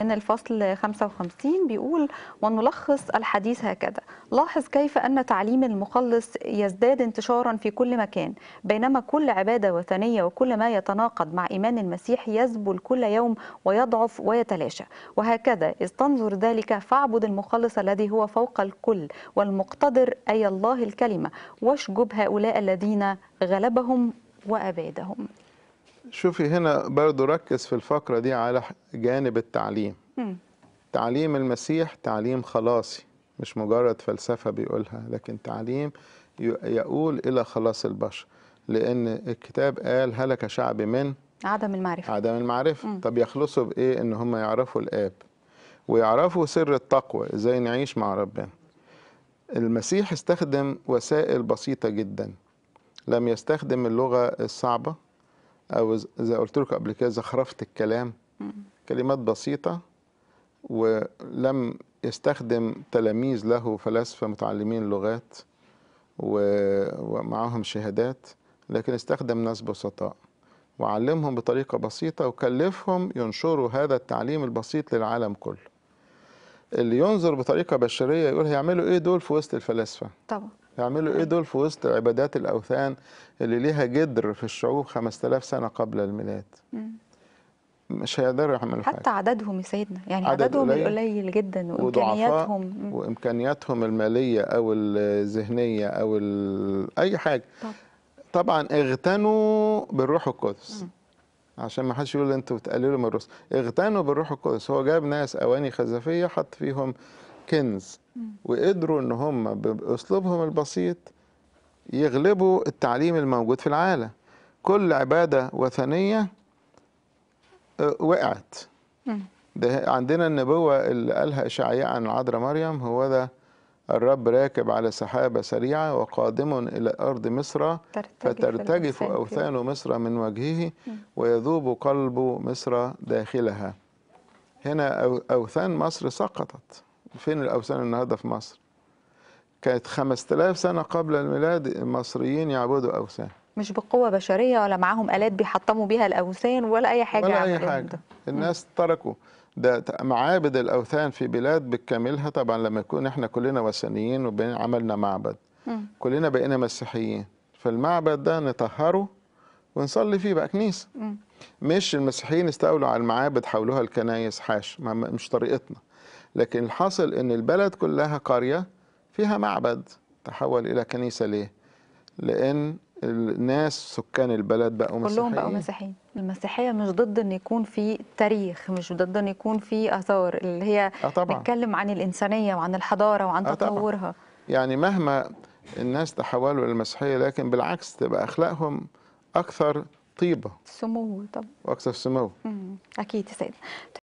من الفصل 55 بيقول ونلخص الحديث هكذا لاحظ كيف أن تعليم المخلص يزداد انتشارا في كل مكان بينما كل عبادة وثنية وكل ما يتناقض مع إيمان المسيح يذبل كل يوم ويضعف ويتلاشى وهكذا إذ تنظر ذلك فاعبد المخلص الذي هو فوق الكل والمقتدر أي الله الكلمة واشجب هؤلاء الذين غلبهم وأبادهم شوفي هنا برضو ركز في الفقرة دي على جانب التعليم م. تعليم المسيح تعليم خلاصي مش مجرد فلسفة بيقولها لكن تعليم يقول إلى خلاص البشر لأن الكتاب قال هلك شعب من عدم المعرفة عدم المعرفة م. طب يخلصوا بإيه إن هم يعرفوا الآب ويعرفوا سر التقوى إزاي نعيش مع ربنا المسيح استخدم وسائل بسيطة جدا لم يستخدم اللغة الصعبة او زي قلت لكم قبل كده زخرفه الكلام كلمات بسيطه ولم يستخدم تلاميذ له فلاسفه متعلمين لغات ومعاهم شهادات لكن استخدم ناس بسطاء وعلمهم بطريقة بسيطة وكلفهم ينشروا هذا التعليم البسيط للعالم كله اللي ينظر بطريقة بشرية يقول هيعملوا ايه دول في وسط الفلاسفة طبعا يعملوا ايه دول في وسط عبادات الاوثان اللي ليها جدر في الشعوب 5000 سنه قبل الميلاد مش هيقدروا يعملوا حاجه حتى عددهم يا سيدنا يعني عدد عددهم قليل, جدا وامكانياتهم وامكانياتهم الماليه او الذهنيه او اي حاجه طب. طبعا اغتنوا بالروح القدس عشان ما حدش يقول انتوا بتقللوا من الرسل اغتنوا بالروح القدس هو جاب ناس اواني خزفيه حط فيهم كنز وقدروا ان هم باسلوبهم البسيط يغلبوا التعليم الموجود في العالم كل عباده وثنيه آه، وقعت ده عندنا النبوه اللي قالها اشعياء عن العذراء مريم هو ده الرب راكب على سحابه سريعه وقادم الى ارض مصر فترتجف اوثان مصر من وجهه ويذوب قلب مصر داخلها هنا اوثان مصر سقطت فين الأوثان النهاردة في مصر كانت 5000 سنة قبل الميلاد المصريين يعبدوا أوثان مش بقوة بشرية ولا معاهم آلات بيحطموا بيها الأوثان ولا أي حاجة ولا أي حاجة ده. الناس تركوا ده معابد الأوثان في بلاد بكاملها طبعا لما يكون احنا كلنا وثنيين وعملنا معبد م. كلنا بقينا مسيحيين فالمعبد ده نطهره ونصلي فيه بقى كنيسة م. مش المسيحيين استولوا على المعابد حولوها الكنايس حاش مش طريقتنا لكن الحاصل ان البلد كلها قرية فيها معبد تحول الى كنيسة ليه لان الناس سكان البلد بقوا مسيحيين كلهم بقوا مسيحيين المسيحيه مش ضد ان يكون في تاريخ مش ضد ان يكون في اثار اللي هي آه، بتتكلم عن الانسانيه وعن الحضاره وعن آه تطورها طبعًا. يعني مهما الناس تحولوا للمسيحيه لكن بالعكس تبقى اخلاقهم اكثر طيبه سمو طبعا واكثر سمو اكيد يا سيدي